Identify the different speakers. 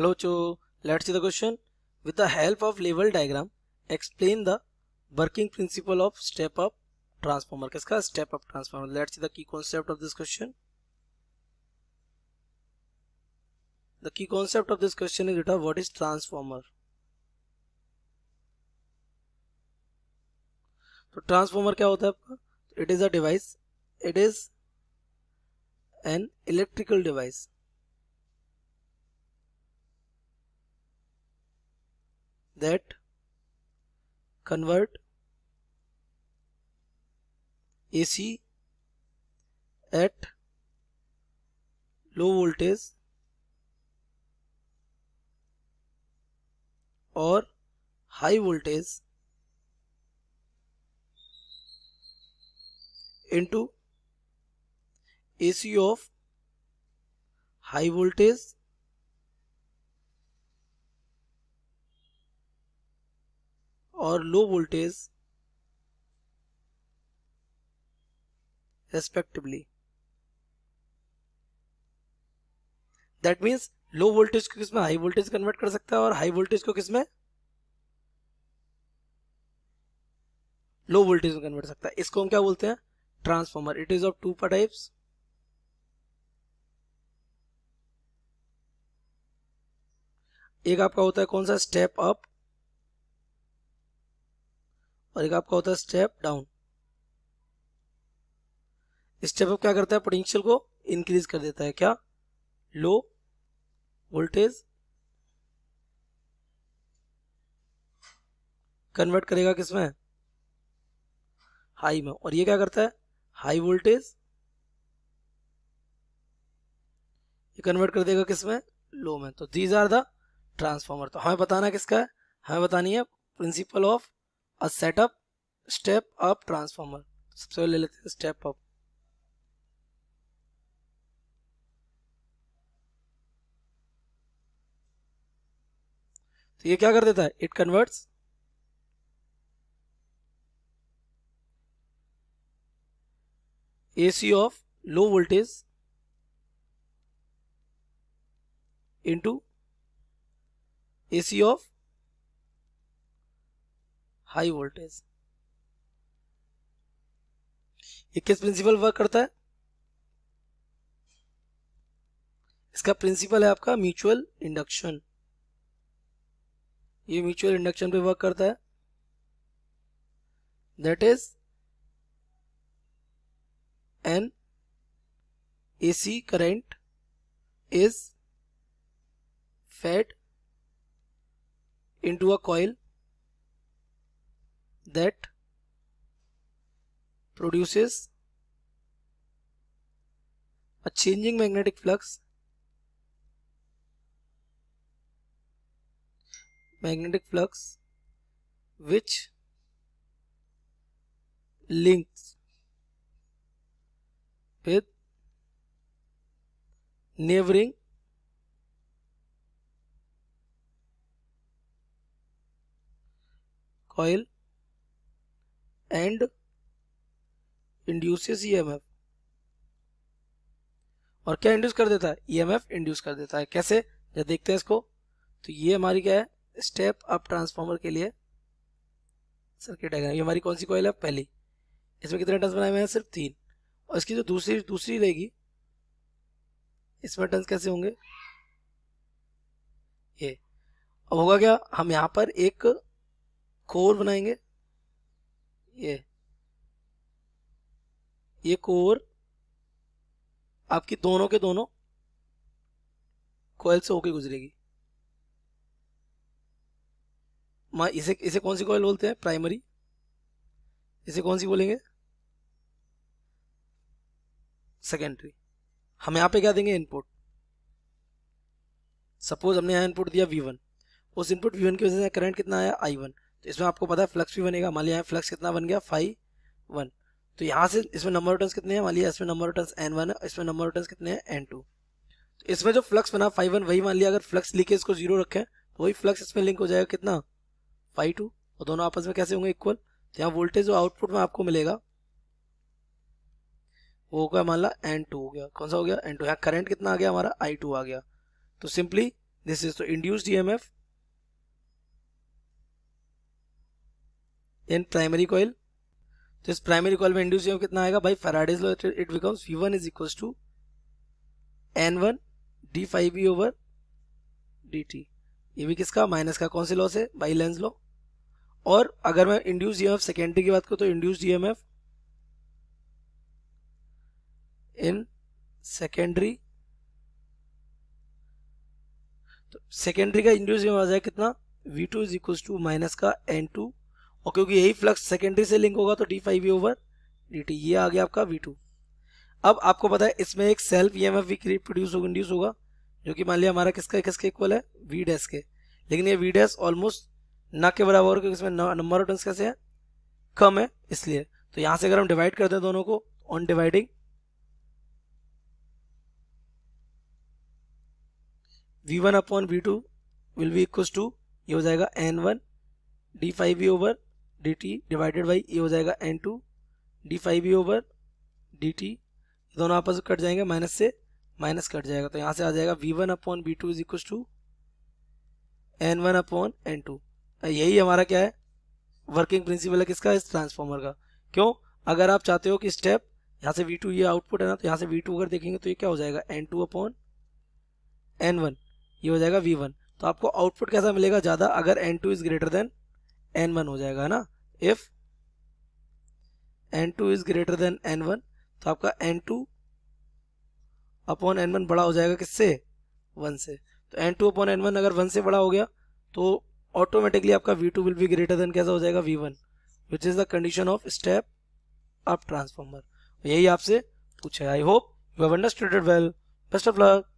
Speaker 1: Hello Cho, let's see the question. With the help of level diagram, explain the working principle of step up transformer. किसका step up transformer? Let's see the key concept of this question. The key concept of this question is written what is transformer? तो transformer क्या होता है आपका it is a device it is an electrical device that convert AC at low voltage or high voltage into AC of high voltage और low voltage respectively that means low voltage को किसमें high voltage convert कर सकता है और high voltage को किसमें low voltage में कन्वर्ट सकता है इसको हम क्या बोलते हैं transformer it is of two types एक आपका होता है कौन सा स्टेप अप और एक आपका होता है स्टेप डाउन स्टेप अप क्या करता है पोटेंशियल को इंक्रीज कर देता है क्या लो वोल्टेज कन्वर्ट करेगा किसमें हाई में और ये क्या करता है हाई वोल्टेज ये कन्वर्ट कर देगा किसमें लो में तो दीज आर द ट्रांसफॉर्मर तो हमें बताना किसका है हमें बतानी है principle of a setup step up transformer सबसे पहले ले लेते हैं स्टेप अप तो ये क्या कर देता है it converts AC of low voltage into AC of high voltage ये किस प्रिंसिपल वर्क करता है इसका प्रिंसिपल है आपका म्यूचुअल इंडक्शन ये म्यूचुअल इंडक्शन पे वर्क करता है that is an AC current is fed into a coil that produces a changing magnetic flux magnetic flux which links with neighboring coil and induces emf और क्या induce कर देता है EMF induce कर देता है कैसे जब देखते हैं इसको तो ये हमारी क्या है स्टेप अप ट्रांसफार्मर के लिए सर्किट है ये हमारी कौन सी कोयल है पहली इसमें कितने टर्न्स बनाए हुए हैं सिर्फ तीन और इसकी जो दूसरी दूसरी रहेगी इसमें टर्न्स कैसे होंगे ये अब होगा क्या हम यहाँ पर एक कोर बनाएंगे ये ये कोर आपकी दोनों के दोनों कोयल से होके गुजरेगी माँ इसे इसे कौन सी कोयल बोलते हैं प्राइमरी इसे कौन सी बोलेंगे सेकेंडरी हम यहाँ पे क्या देंगे इनपुट सपोज हमने यहां इनपुट दिया V1 उस इनपुट V1 की वजह से करंट कितना आया I1 तो इसमें आपको पता है फ्लक्स भी बनेगा मान लिया फ्लक्स कितना बन गया फाइव वन तो यहाँ से इसमें नंबर रिटर्न कितने हैं मान लिया इसमें नंबर रिटर्न एन वन है इसमें नंबर रिटर्न कितने हैं एन टू तो इसमें जो फ्लक्स बना फाइव वन वही मान लिया अगर फ्लक्स लिखे इसको जीरो रखें तो वही फ्लक्स इसमें लिंक हो जाएगा कितना फाइव टू और दोनों आपस में कैसे होंगे इक्वल तो यहाँ वोल्टेज जो आउटपुट में आपको मिलेगा वो क्या मान ला एन टू हो गया कौन सा हो गया एन टू यहाँ करंट कितना आ गया हमारा आई टू आ गया तो सिंपली दिस इज तो induced E M F in primary coil तो इस प्राइमरी कॉल में इंड्यूस कितना आएगा भाई Faraday's law it becomes V one is equal to N one D phi B over D T ये भी किसका माइनस का कौन से लॉस है बाई लेंस लॉ और अगर मैं इंड्यूस ईएमएफ सेकेंडरी की बात करूँ तो इंड्यूस ईएमएफ इन सेकेंडरी तो सेकेंडरी का इंड्यूस ईएमएफ e आ जाएगा कितना V two is equal to minus का एन टू और क्योंकि यही फ्लक्स सेकेंडरी से लिंक होगा तो D phi V over D T ये आ गया आपका वी टू अब आपको पता है इसमें एक सेल्फ ई एम एफ भी प्रोड्यूस होगा इंड्यूस होगा जो कि मान लिया हमारा किसका किसके इक्वल है वी डैस के लेकिन ये वी डैस ऑलमोस्ट ना के बराबर क्योंकि इसमें नंबर ऑफ टर्न्स कैसे है कम है इसलिए तो यहाँ से अगर हम डिवाइड करते हैं दोनों को on dividing v1 one upon V two will be equal to ये हो जाएगा N one D phi over D T divided by ये हो जाएगा N two D phi E over D T दोनों आपस में कट जाएंगे माइनस से माइनस कट जाएगा तो यहाँ से आ जाएगा V one upon B two is equal to N one upon N two यही हमारा क्या है वर्किंग प्रिंसिपल है किसका इस ट्रांसफॉर्मर का क्यों अगर आप चाहते हो कि स्टेप यहाँ से वी टू ये आउटपुट है ना तो यहाँ से वी टू अगर देखेंगे तो ये क्या हो जाएगा N two upon N one ये हो जाएगा वी वन तो आपको आउटपुट कैसा मिलेगा ज़्यादा अगर N two is greater than N one हो जाएगा है ना if N two is greater than N one तो आपका N two upon N one बड़ा हो जाएगा किससे वन से तो N two upon N one अगर वन से बड़ा हो गया तो ऑटोमेटिकली आपका V two will be greater than कैसा हो जाएगा V one which is the condition of step up transformer यही आपसे पूछा I hope you have understooded well best of luck